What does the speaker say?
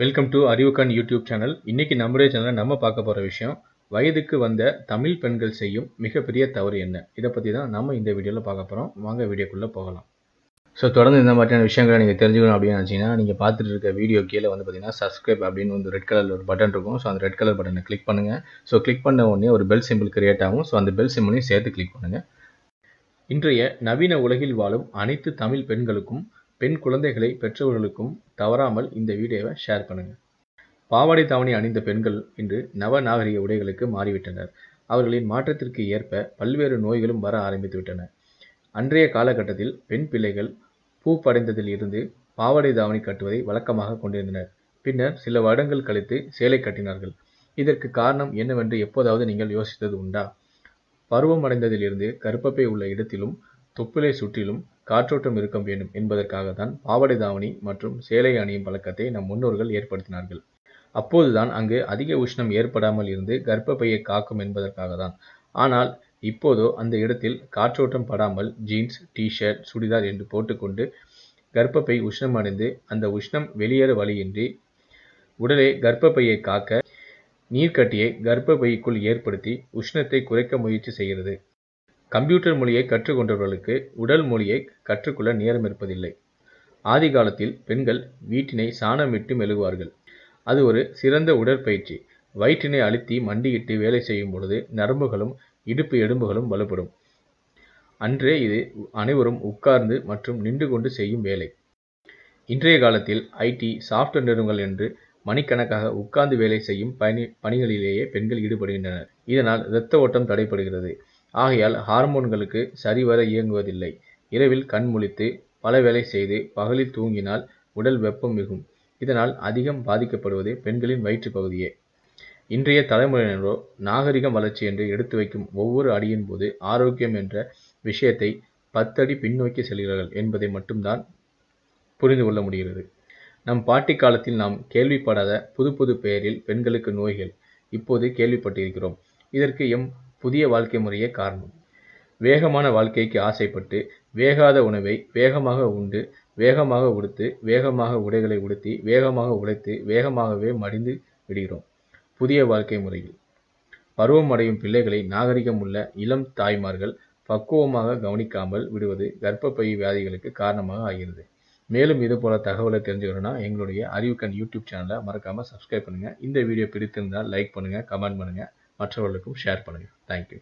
welcome to அறிவுக்கான் YouTube channel இன்னைக்கு நம்முடைய சேனலில் நம்ம பார்க்க போகிற விஷயம் வயதுக்கு வந்த தமிழ் பெண்கள் செய்யும் மிகப்பெரிய தவறு என்ன இதை பற்றி தான் நம்ம இந்த வீடியோவில் பார்க்க போகிறோம் வாங்க வீடியோக்குள்ளே போகலாம் ஸோ தொடர்ந்து இந்த மாதிரியான விஷயங்களை நீங்கள் தெரிஞ்சுக்கணும் அப்படின்னு நினச்சிங்கன்னா நீங்கள் பார்த்துட்டு இருக்க வீடியோ கீழே வந்து பார்த்தீங்கன்னா சப்ஸ்கிரைப் அப்படின்னு வந்து ரெட் கலர் ஒரு பட்டன் இருக்கும் ஸோ அந்த ரெட் கலர் பட்டனை கிளிக் பண்ணுங்கள் ஸோ கிளிக் பண்ண உடனே ஒரு பெல் சிம்பிள் கிரியேட் ஆகும் ஸோ அந்த பெல் சிம்பிளையும் சேர்த்து கிளிக் பண்ணுங்கள் இன்றைய நவீன உலகில் வாழும் அனைத்து தமிழ் பெண்களுக்கும் பெண் குழந்தைகளை பெற்றவர்களுக்கும் தவறாமல் இந்த வீடியோவை ஷேர் பண்ணுங்கள் பாவாடை தாவணி அணிந்த பெண்கள் இன்று நவ நாகரிக உடைகளுக்கு மாறிவிட்டனர் அவர்களின் மாற்றத்திற்கு ஏற்ப பல்வேறு நோய்களும் வர ஆரம்பித்துவிட்டன அன்றைய காலகட்டத்தில் பெண் பிள்ளைகள் பூ படைந்ததில் இருந்து பாவாடை தாவணி கட்டுவதை வழக்கமாக கொண்டிருந்தனர் பின்னர் சில வருடங்கள் கழித்து சேலை கட்டினார்கள் இதற்கு காரணம் என்னவென்று எப்போதாவது நீங்கள் யோசித்தது உண்டா பருவம் அடைந்ததிலிருந்து கருப்பப்பை உள்ள இடத்திலும் தொப்பிலை சுற்றிலும் காற்றோட்டம் இருக்க வேண்டும் என்பதற்காகத்தான் பாவாடை தாவணி மற்றும் சேலை அணியும் பழக்கத்தை நம் முன்னோர்கள் ஏற்படுத்தினார்கள் அப்போதுதான் அங்கு அதிக உஷ்ணம் ஏற்படாமல் இருந்து கர்ப்பப்பையை காக்கும் என்பதற்காக தான் ஆனால் இப்போதோ அந்த இடத்தில் காற்றோட்டம் படாமல் ஜீன்ஸ் டிஷர்ட் சுடிதார் என்று போட்டுக்கொண்டு கர்ப்பப்பை உஷ்ணம் அடைந்து அந்த உஷ்ணம் வெளியேற வழியின்றி உடலே கர்ப்பப்பையை காக்க நீர்க்கட்டியை கர்ப்பப்பைக்குள் ஏற்படுத்தி உஷ்ணத்தை குறைக்க முயற்சி செய்கிறது கம்ப்யூட்டர் மொழியை கற்றுக்கொண்டவர்களுக்கு உடல் மொழியை கற்றுக்கொள்ள நேரம் இருப்பதில்லை ஆதி காலத்தில் பெண்கள் வீட்டினை சாணமிட்டு மெழுகுவார்கள் அது ஒரு சிறந்த உடற்பயிற்சி வயிற்றினை அழுத்தி மண்டியிட்டு வேலை செய்யும் பொழுது நரம்புகளும் இடுப்பு எலும்புகளும் வலுப்படும் அன்றே இது அனைவரும் உட்கார்ந்து மற்றும் நின்று கொண்டு செய்யும் வேலை இன்றைய காலத்தில் ஐடி சாஃப்ட்வேர் நிறுவனங்கள் என்று மணிக்கணக்காக உட்கார்ந்து வேலை செய்யும் பணி பணிகளிலேயே பெண்கள் ஈடுபடுகின்றனர் இதனால் இரத்த ஓட்டம் தடைப்படுகிறது ஆகையால் ஹார்மோன்களுக்கு சரிவர இயங்குவதில்லை இரவில் கண் முழித்து பல வேலை செய்து பகலில் தூங்கினால் உடல் வெப்பம் மிகும் இதனால் அதிகம் பாதிக்கப்படுவது பெண்களின் வயிற்று பகுதியே இன்றைய தலைமுறையினரோ நாகரிகம் வளர்ச்சி என்று எடுத்து வைக்கும் ஒவ்வொரு அடியின் போது ஆரோக்கியம் என்ற விஷயத்தை பத்தடி பின்னோக்கி செல்கிறார்கள் என்பதை மட்டும்தான் புரிந்து கொள்ள முடிகிறது நம் பாட்டி காலத்தில் நாம் கேள்விப்படாத புது புது பெயரில் பெண்களுக்கு நோய்கள் இப்போது கேள்விப்பட்டிருக்கிறோம் இதற்கு எம் புதிய வாழ்க்கை முறையே காரணம் வேகமான வாழ்க்கைக்கு ஆசைப்பட்டு வேகாத உணவை வேகமாக உண்டு வேகமாக உடுத்து வேகமாக உடைகளை உடுத்தி வேகமாக உழைத்து வேகமாகவே மடிந்து விடுகிறோம் புதிய வாழ்க்கை முறையில் பருவம் அடையும் பிள்ளைகளை நாகரிகம் உள்ள இளம் தாய்மார்கள் பக்குவமாக கவனிக்காமல் விடுவது கர்ப்பப்பை வியாதிகளுக்கு காரணமாக ஆகிறது மேலும் இது போல தகவலை தெரிஞ்சுக்கணும்னா எங்களுடைய அறிவுக்கன் யூடியூப் சேனலை மறக்காமல் சப்ஸ்கிரைப் பண்ணுங்கள் இந்த வீடியோ பிடித்திருந்தால் லைக் பண்ணுங்கள் கமெண்ட் பண்ணுங்கள் மற்றவர்களுக்கும் ஷேர் பண்ணுங்கள் தேங்க்யூ